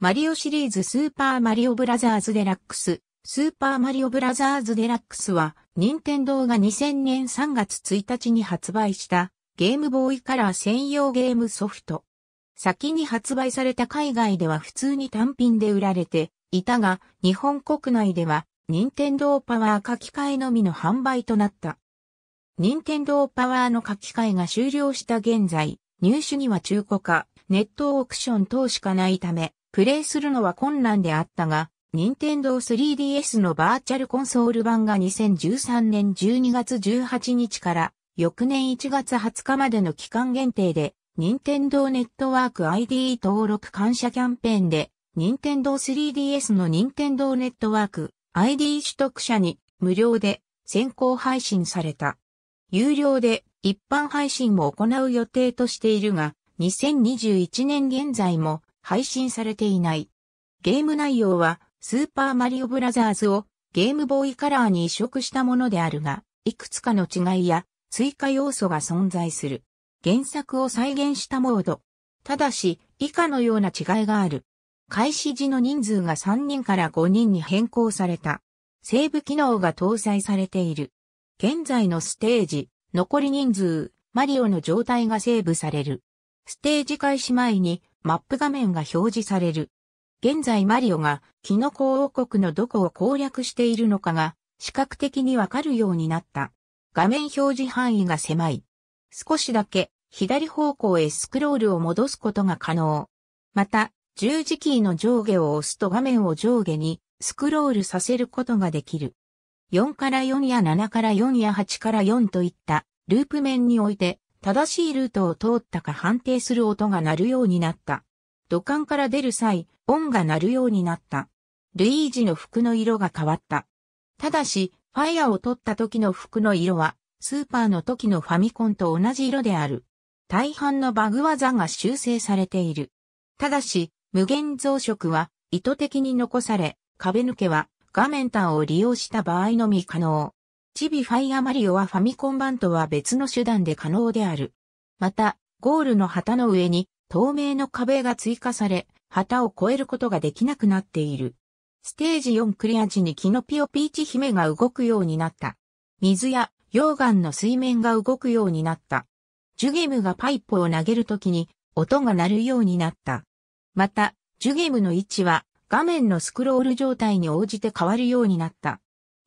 マリオシリーズスーパーマリオブラザーズデラックス。スーパーマリオブラザーズデラックスは、任天堂が2000年3月1日に発売したゲームボーイカラー専用ゲームソフト。先に発売された海外では普通に単品で売られていたが、日本国内では任天堂パワー書き換えのみの販売となった。任天堂パワーの書き換えが終了した現在、入手には中古化、ネットオークション等しかないため、プレイするのは困難であったが、任天堂 3DS のバーチャルコンソール版が2013年12月18日から翌年1月20日までの期間限定で、任天堂ネットワーク ID 登録感謝キャンペーンで、任天堂 3DS の任天堂ネットワーク ID 取得者に無料で先行配信された。有料で一般配信も行う予定としているが、2021年現在も配信されていない。ゲーム内容は、スーパーマリオブラザーズをゲームボーイカラーに移植したものであるが、いくつかの違いや追加要素が存在する。原作を再現したモード。ただし、以下のような違いがある。開始時の人数が3人から5人に変更された。セーブ機能が搭載されている。現在のステージ、残り人数、マリオの状態がセーブされる。ステージ開始前にマップ画面が表示される。現在マリオがキノコ王国のどこを攻略しているのかが視覚的にわかるようになった。画面表示範囲が狭い。少しだけ左方向へスクロールを戻すことが可能。また、十字キーの上下を押すと画面を上下にスクロールさせることができる。4から4や7から4や8から4といったループ面において正しいルートを通ったか判定する音が鳴るようになった。土管から出る際、音が鳴るようになった。ルイージの服の色が変わった。ただし、ファイアを取った時の服の色は、スーパーの時のファミコンと同じ色である。大半のバグ技が修正されている。ただし、無限増殖は意図的に残され、壁抜けは画面端を利用した場合のみ可能。チビファイアマリオはファミコン版とは別の手段で可能である。また、ゴールの旗の上に透明の壁が追加され、旗を越えることができなくなっている。ステージ4クリア時にキノピオピーチ姫が動くようになった。水や溶岩の水面が動くようになった。ジュゲムがパイプを投げるときに音が鳴るようになった。また、ジュゲムの位置は画面のスクロール状態に応じて変わるようになった。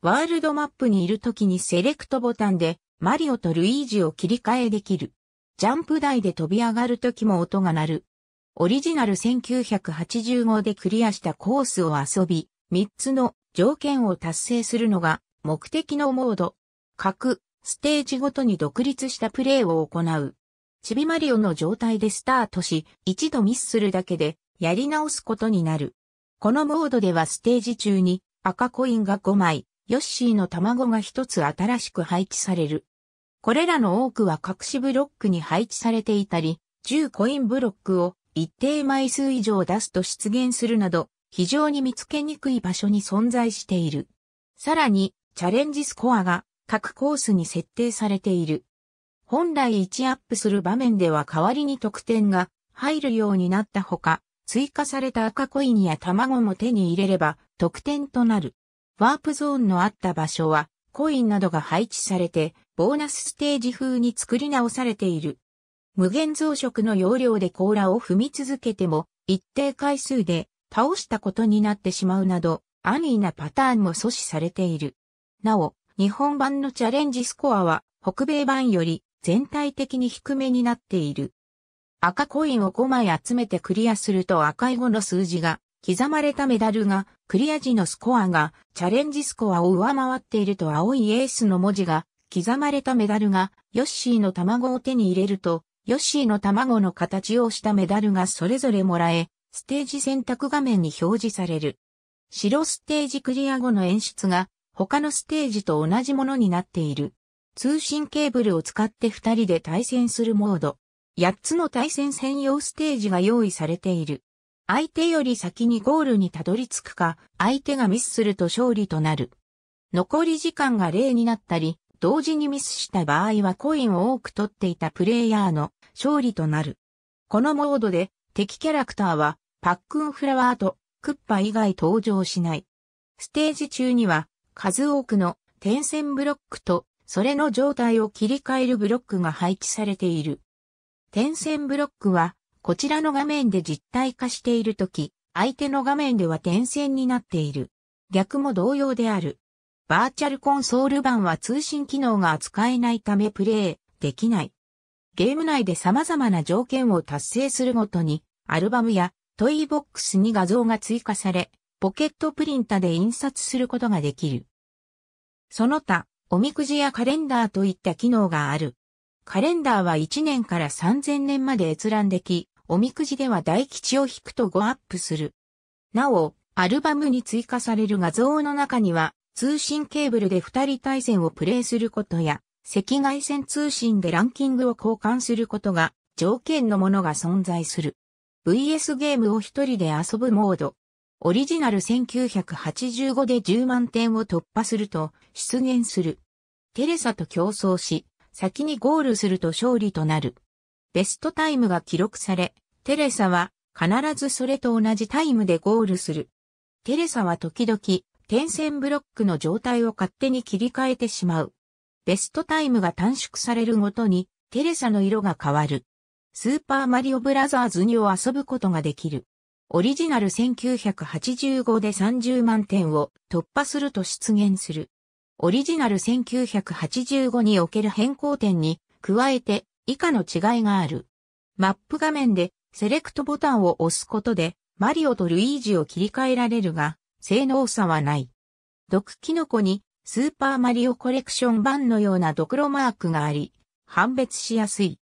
ワールドマップにいる時にセレクトボタンでマリオとルイージを切り替えできる。ジャンプ台で飛び上がる時も音が鳴る。オリジナル1985でクリアしたコースを遊び、3つの条件を達成するのが目的のモード。各ステージごとに独立したプレイを行う。チビマリオの状態でスタートし、一度ミスするだけでやり直すことになる。このモードではステージ中に赤コインが5枚、ヨッシーの卵が一つ新しく配置される。これらの多くは隠しブロックに配置されていたり、10コインブロックを一定枚数以上出すと出現するなど、非常に見つけにくい場所に存在している。さらに、チャレンジスコアが各コースに設定されている。本来1アップする場面では代わりに得点が入るようになったほか、追加された赤コインや卵も手に入れれば得点となる。ワープゾーンのあった場所は、コインなどが配置されて、ボーナスステージ風に作り直されている。無限増殖の要領で甲羅を踏み続けても、一定回数で倒したことになってしまうなど、安易なパターンも阻止されている。なお、日本版のチャレンジスコアは、北米版より全体的に低めになっている。赤コインを5枚集めてクリアすると赤い5の数字が刻まれたメダルが、クリア時のスコアが、チャレンジスコアを上回っていると青いエースの文字が、刻まれたメダルが、ヨッシーの卵を手に入れると、ヨッシーの卵の形をしたメダルがそれぞれもらえ、ステージ選択画面に表示される。白ステージクリア後の演出が、他のステージと同じものになっている。通信ケーブルを使って二人で対戦するモード。8つの対戦専用ステージが用意されている。相手より先にゴールにたどり着くか、相手がミスすると勝利となる。残り時間が0になったり、同時にミスした場合はコインを多く取っていたプレイヤーの勝利となる。このモードで敵キャラクターはパックンフラワーとクッパ以外登場しない。ステージ中には数多くの点線ブロックとそれの状態を切り替えるブロックが配置されている。点線ブロックはこちらの画面で実体化しているとき、相手の画面では点線になっている。逆も同様である。バーチャルコンソール版は通信機能が扱えないためプレイできない。ゲーム内で様々な条件を達成するごとに、アルバムやトイボックスに画像が追加され、ポケットプリンタで印刷することができる。その他、おみくじやカレンダーといった機能がある。カレンダーは1年から3000年まで閲覧でき、おみくじでは大吉を引くと5アップする。なお、アルバムに追加される画像の中には、通信ケーブルで二人対戦をプレイすることや、赤外線通信でランキングを交換することが条件のものが存在する。VS ゲームを一人で遊ぶモード。オリジナル1985で10万点を突破すると出現する。テレサと競争し、先にゴールすると勝利となる。ベストタイムが記録され、テレサは必ずそれと同じタイムでゴールする。テレサは時々、点線ブロックの状態を勝手に切り替えてしまう。ベストタイムが短縮されるごとに、テレサの色が変わる。スーパーマリオブラザーズにを遊ぶことができる。オリジナル1985で30万点を突破すると出現する。オリジナル1985における変更点に加えて以下の違いがある。マップ画面でセレクトボタンを押すことでマリオとルイージを切り替えられるが、性能差はない。毒キノコにスーパーマリオコレクション版のようなドクロマークがあり、判別しやすい。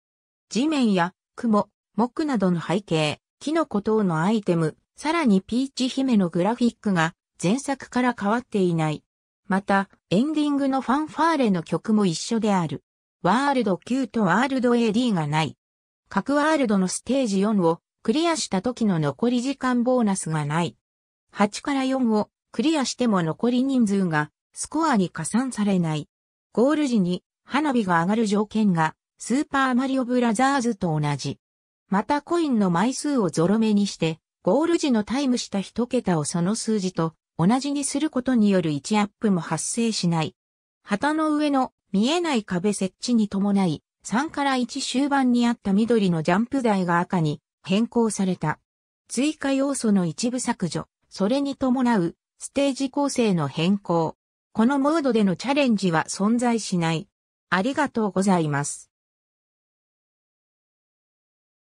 地面や雲、木などの背景、キノコ等のアイテム、さらにピーチ姫のグラフィックが前作から変わっていない。また、エンディングのファンファーレの曲も一緒である。ワールド9とワールド AD がない。各ワールドのステージ4をクリアした時の残り時間ボーナスがない。8から4をクリアしても残り人数がスコアに加算されない。ゴール時に花火が上がる条件がスーパーマリオブラザーズと同じ。またコインの枚数をゾロ目にして、ゴール時のタイムした1桁をその数字と同じにすることによる1アップも発生しない。旗の上の見えない壁設置に伴い、3から1終盤にあった緑のジャンプ台が赤に変更された。追加要素の一部削除、それに伴うステージ構成の変更。このモードでのチャレンジは存在しない。ありがとうございます。